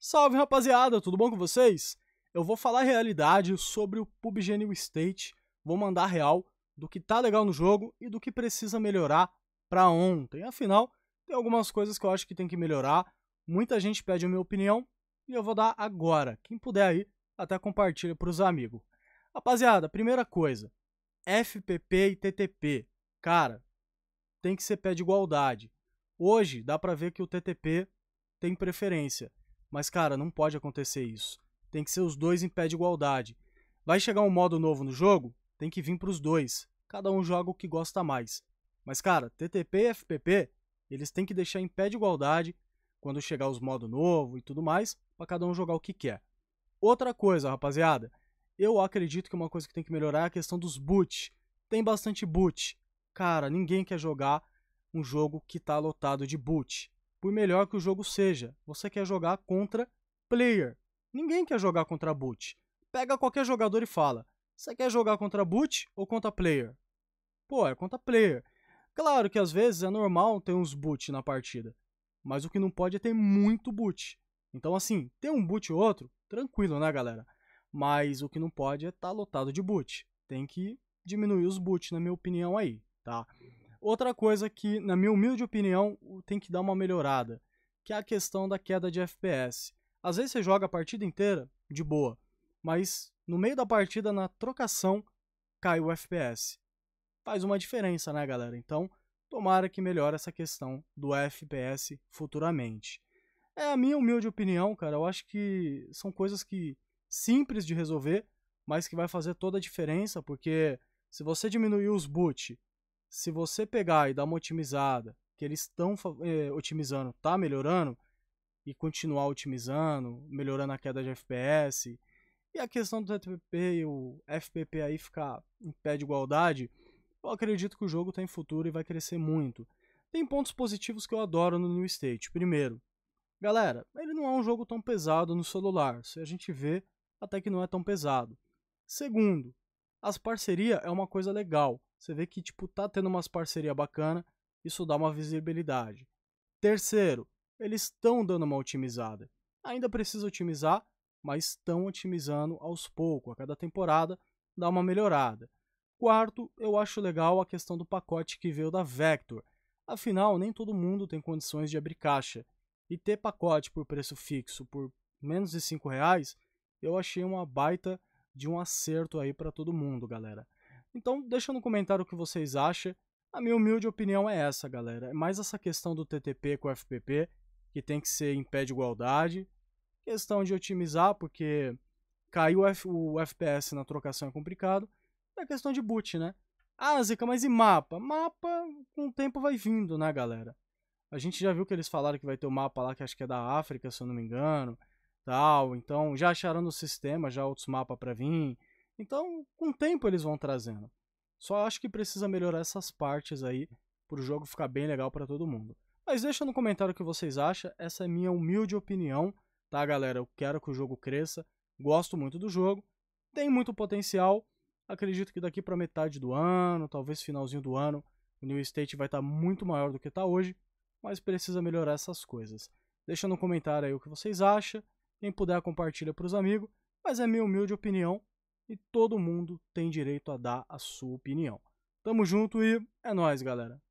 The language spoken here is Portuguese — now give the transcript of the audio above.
Salve rapaziada, tudo bom com vocês? Eu vou falar a realidade sobre o PUBG New State, vou mandar real do que tá legal no jogo e do que precisa melhorar para ontem. Afinal, tem algumas coisas que eu acho que tem que melhorar. Muita gente pede a minha opinião e eu vou dar agora. Quem puder aí, até compartilha para os amigos. Rapaziada, primeira coisa, FPP e TTP. Cara, tem que ser pé de igualdade. Hoje dá para ver que o TTP tem preferência, mas cara, não pode acontecer isso. Tem que ser os dois em pé de igualdade. Vai chegar um modo novo no jogo? Tem que vir para os dois. Cada um joga o que gosta mais. Mas cara, TTP e FPP, eles têm que deixar em pé de igualdade quando chegar os modos novo e tudo mais, para cada um jogar o que quer. Outra coisa, rapaziada, eu acredito que é uma coisa que tem que melhorar é a questão dos boot. Tem bastante boot. Cara, ninguém quer jogar um jogo que está lotado de boot. Por melhor que o jogo seja, você quer jogar contra player. Ninguém quer jogar contra boot. Pega qualquer jogador e fala: você quer jogar contra boot ou contra player? Pô, é contra player. Claro que às vezes é normal ter uns boot na partida, mas o que não pode é ter muito boot. Então, assim, ter um boot ou outro, tranquilo, né, galera? Mas o que não pode é estar tá lotado de boot. Tem que diminuir os boot, na minha opinião aí, tá? Outra coisa que, na minha humilde opinião, tem que dar uma melhorada, que é a questão da queda de FPS. Às vezes você joga a partida inteira de boa, mas no meio da partida, na trocação, cai o FPS. Faz uma diferença, né, galera? Então, tomara que melhore essa questão do FPS futuramente. É a minha humilde opinião, cara. Eu acho que são coisas que simples de resolver, mas que vai fazer toda a diferença, porque se você diminuir os boot, se você pegar e dar uma otimizada, que eles estão eh, otimizando, tá melhorando, e continuar otimizando, melhorando a queda de FPS, e a questão do TTP e o FPP aí ficar em pé de igualdade, eu acredito que o jogo tem futuro e vai crescer muito. Tem pontos positivos que eu adoro no New State. Primeiro, galera, ele não é um jogo tão pesado no celular. Se a gente vê até que não é tão pesado. Segundo, as parcerias é uma coisa legal. Você vê que tipo tá tendo umas parceria bacana, isso dá uma visibilidade. Terceiro, eles estão dando uma otimizada. Ainda precisa otimizar, mas estão otimizando aos poucos. A cada temporada dá uma melhorada. Quarto, eu acho legal a questão do pacote que veio da Vector. Afinal, nem todo mundo tem condições de abrir caixa. E ter pacote por preço fixo por menos de 5 reais eu achei uma baita de um acerto aí para todo mundo, galera. Então, deixa no comentário o que vocês acham. A minha humilde opinião é essa, galera. É mais essa questão do TTP com o FPP, que tem que ser em pé de igualdade. Questão de otimizar, porque cair o, o FPS na trocação é complicado. É questão de boot, né? Ah, Zica, mas e mapa? Mapa com o tempo vai vindo, né, galera? A gente já viu que eles falaram que vai ter o um mapa lá, que acho que é da África, se eu não me engano tal. Então, já acharam no sistema, já outros mapas para vir. Então, com o tempo eles vão trazendo. Só acho que precisa melhorar essas partes aí pro jogo ficar bem legal para todo mundo. Mas deixa no comentário o que vocês acham, essa é minha humilde opinião, tá galera? Eu quero que o jogo cresça, gosto muito do jogo, tem muito potencial. Acredito que daqui para metade do ano, talvez finalzinho do ano, o New State vai estar tá muito maior do que está hoje, mas precisa melhorar essas coisas. Deixa no comentário aí o que vocês acham. Quem puder compartilha para os amigos, mas é minha humilde opinião e todo mundo tem direito a dar a sua opinião. Tamo junto e é nós, galera.